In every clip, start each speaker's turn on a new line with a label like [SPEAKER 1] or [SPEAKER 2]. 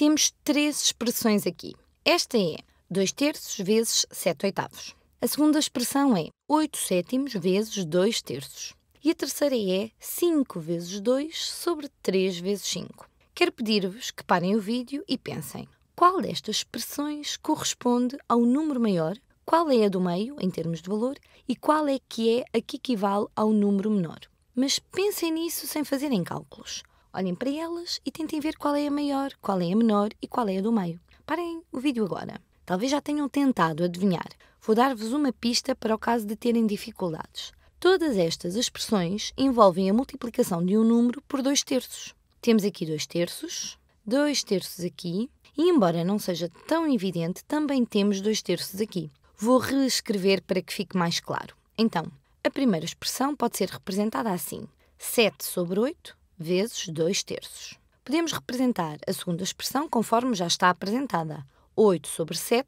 [SPEAKER 1] Temos três expressões aqui. Esta é 2 terços vezes 7 oitavos. A segunda expressão é 8 sétimos vezes 2 terços. E a terceira é 5 vezes 2 sobre 3 vezes 5. Quero pedir-vos que parem o vídeo e pensem qual destas expressões corresponde ao número maior, qual é a do meio, em termos de valor, e qual é que é a que equivale ao número menor. Mas pensem nisso sem fazerem cálculos. Olhem para elas e tentem ver qual é a maior, qual é a menor e qual é a do meio. Parem o vídeo agora. Talvez já tenham tentado adivinhar. Vou dar-vos uma pista para o caso de terem dificuldades. Todas estas expressões envolvem a multiplicação de um número por dois terços. Temos aqui dois terços, dois terços aqui, e embora não seja tão evidente, também temos dois terços aqui. Vou reescrever para que fique mais claro. Então, a primeira expressão pode ser representada assim: 7 sobre 8 vezes 2 terços. Podemos representar a segunda expressão conforme já está apresentada. 8 sobre 7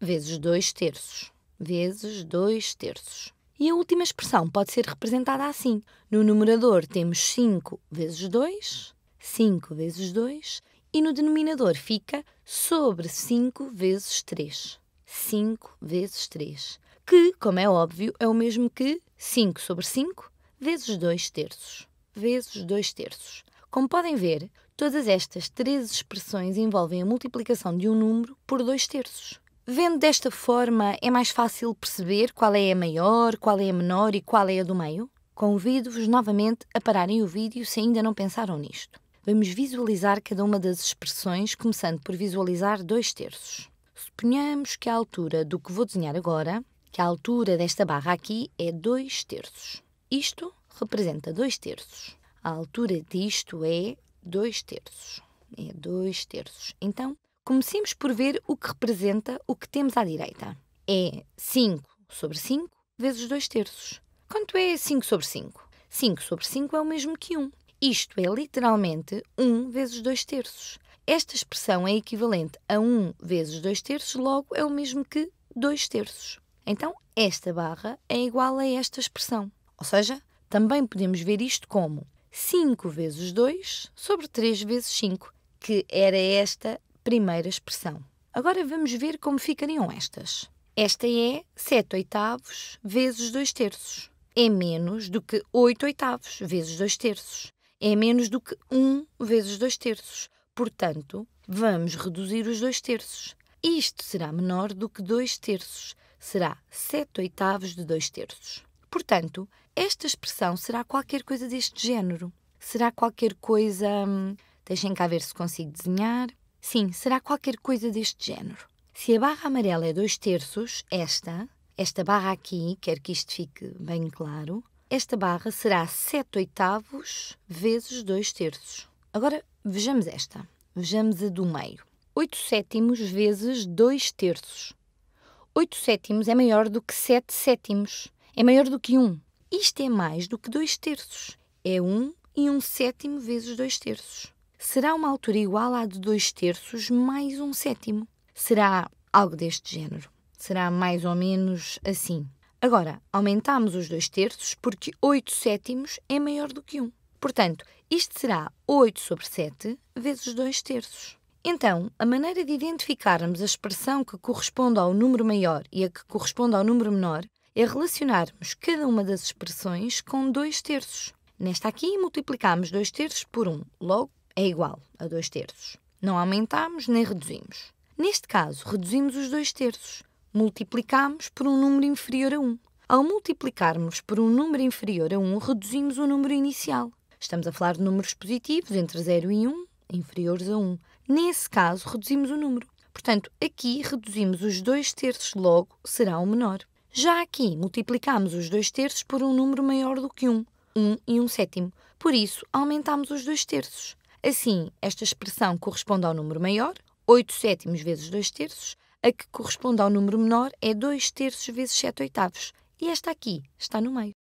[SPEAKER 1] vezes 2 terços, vezes 2 terços. E a última expressão pode ser representada assim. No numerador temos 5 vezes 2, 5 vezes 2, e no denominador fica sobre 5 vezes 3. 5 vezes 3. Que, como é óbvio, é o mesmo que 5 sobre 5 vezes 2 terços vezes 2 terços. Como podem ver, todas estas três expressões envolvem a multiplicação de um número por 2 terços. Vendo desta forma, é mais fácil perceber qual é a maior, qual é a menor e qual é a do meio? Convido-vos novamente a pararem o vídeo se ainda não pensaram nisto. Vamos visualizar cada uma das expressões, começando por visualizar 2 terços. Suponhamos que a altura do que vou desenhar agora, que a altura desta barra aqui é 2 terços. Isto representa 2 terços. A altura disto é 2 terços. É 2 terços. Então, comecemos por ver o que representa o que temos à direita. É 5 sobre 5 vezes 2 terços. Quanto é 5 sobre 5? 5 sobre 5 é o mesmo que 1. Isto é literalmente 1 vezes 2 terços. Esta expressão é equivalente a 1 vezes 2 terços, logo é o mesmo que 2 terços. Então, esta barra é igual a esta expressão. Ou seja, também podemos ver isto como 5 vezes 2 sobre 3 vezes 5, que era esta primeira expressão. Agora vamos ver como ficariam estas. Esta é 7 oitavos vezes 2 terços. É menos do que 8 oitavos vezes 2 terços. É menos do que 1 vezes 2 terços. Portanto, vamos reduzir os 2 terços. Isto será menor do que 2 terços. Será 7 oitavos de 2 terços. Portanto, esta expressão será qualquer coisa deste género. Será qualquer coisa. Hum, deixem cá ver se consigo desenhar. Sim, será qualquer coisa deste género. Se a barra amarela é 2 terços, esta, esta barra aqui, quero que isto fique bem claro, esta barra será 7 oitavos vezes 2 terços. Agora vejamos esta. Vejamos a do meio. 8 sétimos vezes 2 terços. 8 sétimos é maior do que 7 sétimos é maior do que 1. Isto é mais do que 2 terços. É 1 e 1 sétimo vezes 2 terços. Será uma altura igual à de 2 terços mais 1 sétimo. Será algo deste género. Será mais ou menos assim. Agora, aumentamos os 2 terços porque 8 sétimos é maior do que 1. Portanto, isto será 8 sobre 7 vezes 2 terços. Então, a maneira de identificarmos a expressão que corresponde ao número maior e a que corresponde ao número menor é relacionarmos cada uma das expressões com 2 terços. Nesta aqui, multiplicamos 2 terços por 1, um, logo é igual a 2 terços. Não aumentamos nem reduzimos. Neste caso, reduzimos os 2 terços. Multiplicamos por um número inferior a 1. Um. Ao multiplicarmos por um número inferior a 1, um, reduzimos o número inicial. Estamos a falar de números positivos entre 0 e 1, inferiores a 1. Nesse caso, reduzimos o número. Portanto, aqui reduzimos os 2 terços, logo será o menor. Já aqui multiplicamos os dois terços por um número maior do que 1, 1 e 1 sétimo. Por isso, aumentamos os dois terços. Assim, esta expressão corresponde ao número maior, 8 sétimos vezes 2 terços, a que corresponde ao número menor é 2 terços vezes 7 oitavos. E esta aqui está no meio.